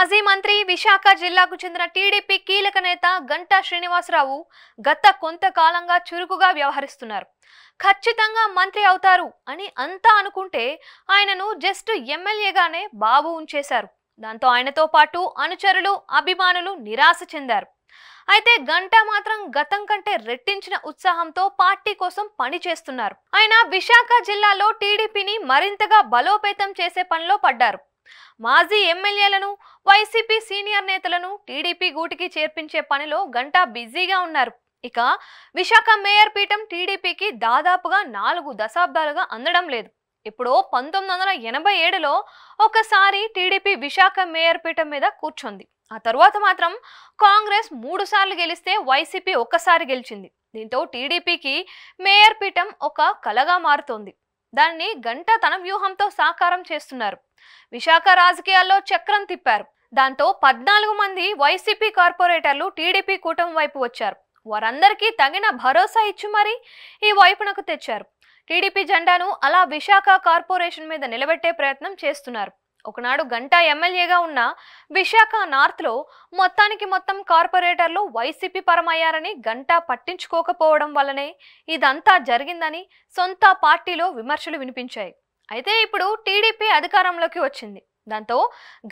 మాజీ మంత్రి విశాఖ జిల్లాకు చెందిన టీడీపీ కీలక నేత గంటా శ్రీనివాసరావు గత కొంతకాలంగా చురుకుగా వ్యవహరిస్తున్నారు ఖచ్చితంగా మంత్రి అవుతారు అని అంతా అనుకుంటే ఆయనను జస్ట్ ఎమ్మెల్యేగానే బాబు ఉంచేశారు దాంతో ఆయనతో పాటు అనుచరులు అభిమానులు నిరాశ చెందారు అయితే గంటా మాత్రం గతం కంటే రెట్టించిన ఉత్సాహంతో పార్టీ కోసం పని చేస్తున్నారు ఆయన విశాఖ జిల్లాలో టీడీపీని మరింతగా బలోపేతం చేసే పనిలో పడ్డారు మాజీ ఎమ్మెల్యేలను వైసీపీ సీనియర్ నేతలను టీడీపీ గూటికి చేర్పించే పనిలో గంటా బిజీగా ఉన్నారు ఇక విశాఖ మేయర్ పీఠం టీడీపీకి దాదాపుగా నాలుగు దశాబ్దాలుగా అందడం లేదు ఇప్పుడు పంతొమ్మిది వందల ఎనభై ఏడులో ఒకసారి టీడీపీ విశాఖ మేయర్ పీఠం మీద కూర్చుంది ఆ తర్వాత మాత్రం కాంగ్రెస్ మూడు సార్లు గెలిస్తే వైసీపీ ఒక్కసారి గెలిచింది దీంతో టీడీపీకి మేయర్ పీఠం ఒక కలగా మారుతోంది దాన్ని గంట తన వ్యూహంతో సాకారం చేస్తున్నారు విశాఖ రాజకీయాల్లో చక్రం తిప్పారు దాంతో పద్నాలుగు మంది వైసీపీ కార్పొరేటర్లు టీడీపీ కూటమి వైపు వచ్చారు వారందరికీ తగిన భరోసా ఇచ్చి మరీ ఈ వైపునకు తెచ్చారు టీడీపీ జెండాను అలా విశాఖ కార్పొరేషన్ మీద నిలబెట్టే ప్రయత్నం చేస్తున్నారు ఒకనాడు గంటా ఎమ్మెల్యేగా ఉన్న విశాఖ నార్త్లో మొత్తానికి మొత్తం కార్పొరేటర్లు వైసీపీ పరమయ్యారని గంటా పట్టించుకోకపోవడం వల్లనే ఇదంతా జరిగిందని సొంత పార్టీలో విమర్శలు వినిపించాయి అయితే ఇప్పుడు టీడీపీ అధికారంలోకి వచ్చింది దాంతో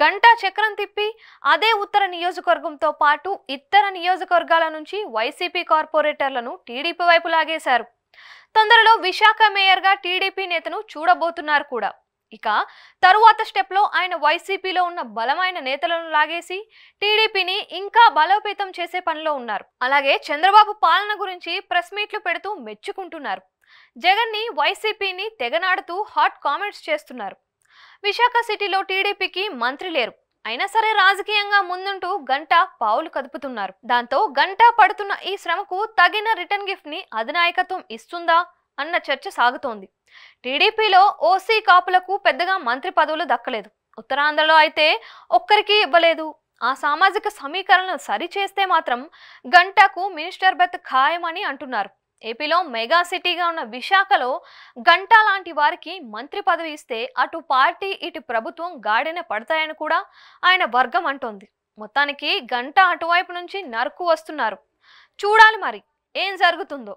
గంటా చక్రం తిప్పి అదే ఉత్తర నియోజకవర్గంతో పాటు ఇతర నియోజకవర్గాల నుంచి వైసీపీ కార్పొరేటర్లను టీడీపీ వైపు లాగేశారు తొందరలో విశాఖ మేయర్గా టీడీపీ నేతను చూడబోతున్నారు కూడా ఇక తరువాత స్టెప్లో ఆయన వైసీపీలో ఉన్న బలమైన నేతలను లాగేసి టీడీపీని ఇంకా బలోపేతం చేసే పనిలో ఉన్నారు అలాగే చంద్రబాబు పాలన గురించి ప్రెస్ మీట్లు పెడుతూ మెచ్చుకుంటున్నారు జగన్ని వైసీపీని తెగనాడుతూ హాట్ కామెంట్స్ చేస్తున్నారు విశాఖ సిటీలో టీడీపీకి మంత్రి లేరు అయినా సరే రాజకీయంగా ముందుంటూ గంట పావులు కదుపుతున్నారు దాంతో గంట పడుతున్న ఈ శ్రమకు తగిన రిటర్న్ గిఫ్ట్ ని అధినాయకత్వం ఇస్తుందా అన్న చర్చ సాగుతోంది టీడీపీలో ఓసీ కాపులకు పెద్దగా మంత్రి పదవులు దక్కలేదు ఉత్తరాంధ్రలో అయితే ఒక్కరికి ఇవ్వలేదు ఆ సామాజిక సమీకరణను సరిచేస్తే మాత్రం గంటకు మినిస్టర్ బెత్ ఖాయమని అంటున్నారు ఏపీలో మెగా సిటీగా ఉన్న విశాఖలో గంటా లాంటి వారికి మంత్రి పదవి ఇస్తే అటు పార్టీ ఇటు ప్రభుత్వం గాడిన పడతాయని కూడా ఆయన వర్గం అంటోంది మొత్తానికి గంట అటువైపు నుంచి నరుకు వస్తున్నారు చూడాలి మరి ఏం జరుగుతుందో